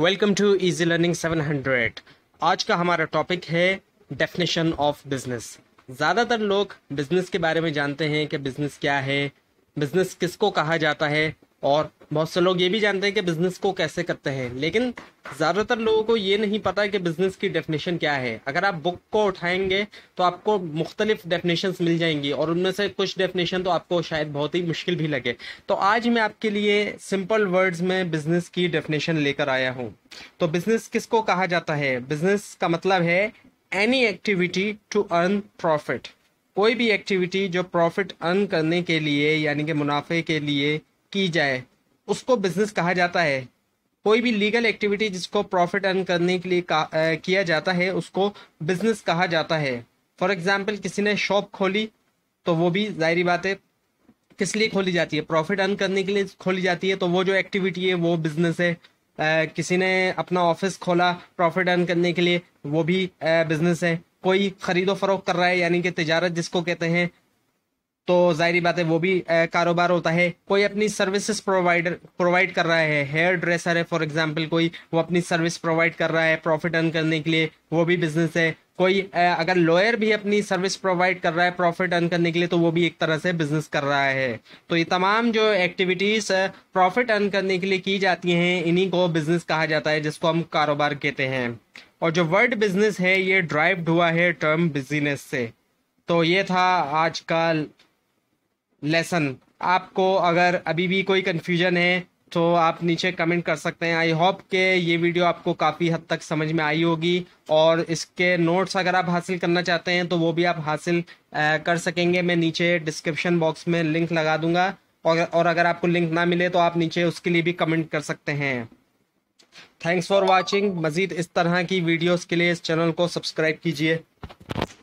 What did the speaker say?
welcome to easy learning 700 आज का हमारा टॉपिक है डेफिनेशन ऑफ बिजनेस ज़्यादातर लोग बिजनेस के बारे में जानते हैं कि बिजनेस क्या है बिजनेस किसको कहा जाता है और बहुत से लोग ये भी जानते हैं कि बिजनेस को कैसे करते हैं लेकिन ज़्यादातर लोगों को ये नहीं पता कि बिजनेस की डेफिनेशन क्या है अगर आप बुक को उठाएंगे तो आपको मुख्तलिफ डेफिनेशन मिल जाएंगी और उनमें से कुछ डेफिनेशन तो आपको शायद बहुत ही मुश्किल भी लगे तो आज मैं आपके लिए सिंपल वर्ड्स में बिजनेस की डेफिनेशन लेकर आया हूँ तो बिजनेस किसको कहा जाता है बिजनेस का मतलब है any activity to earn profit कोई भी एक्टिविटी जो प्रॉफिट अर्न करने के लिए यानी कि मुनाफे के लिए की जाए उसको बिजनेस कहा जाता है कोई भी लीगल एक्टिविटी जिसको प्रॉफिट अर्न करने के लिए किया जाता है उसको बिजनेस कहा जाता है फॉर एग्जाम्पल किसी ने शॉप खोली तो वो भी जाहिर बात है किस लिए खोली जाती है प्रॉफिट अर्न करने के लिए खोली जाती है तो वो जो एक्टिविटी है वो बिजनेस है आ, किसी ने अपना ऑफिस खोला प्रॉफिट अर्न करने के लिए वो भी बिजनेस है कोई खरीदो फरोख कर रहा है यानी कि तजारत जिसको कहते हैं तो जाहरी बात है वो भी कारोबार होता है कोई अपनी सर्विसेज प्रोवाइडर प्रोवाइड कर रहा है हेयर ड्रेसर है फॉर एग्जांपल कोई वो अपनी सर्विस प्रोवाइड कर रहा है प्रॉफिट अर्न करने के लिए वो भी बिजनेस है कोई अगर लॉयर भी अपनी सर्विस प्रोवाइड कर रहा है प्रॉफिट अर्न करने के लिए तो वो भी एक तरह से बिजनेस कर रहा है तो ये तमाम जो एक्टिविटीज़ प्रॉफिट अर्न करने के लिए की जाती हैं इन्हीं को बिजनेस कहा जाता है जिसको हम कारोबार कहते हैं और जो वर्ड बिजनेस है ये ड्राइव हुआ है टर्म बिजनेस से तो ये था आज का लेसन आपको अगर अभी भी कोई कन्फ्यूजन है तो आप नीचे कमेंट कर सकते हैं आई होप के ये वीडियो आपको काफ़ी हद तक समझ में आई होगी और इसके नोट्स अगर आप हासिल करना चाहते हैं तो वो भी आप हासिल कर सकेंगे मैं नीचे डिस्क्रिप्शन बॉक्स में लिंक लगा दूंगा और और अगर आपको लिंक ना मिले तो आप नीचे उसके लिए भी कमेंट कर सकते हैं थैंक्स फॉर वॉचिंग मज़ीद इस तरह की वीडियोज़ के लिए इस चैनल को सब्सक्राइब कीजिए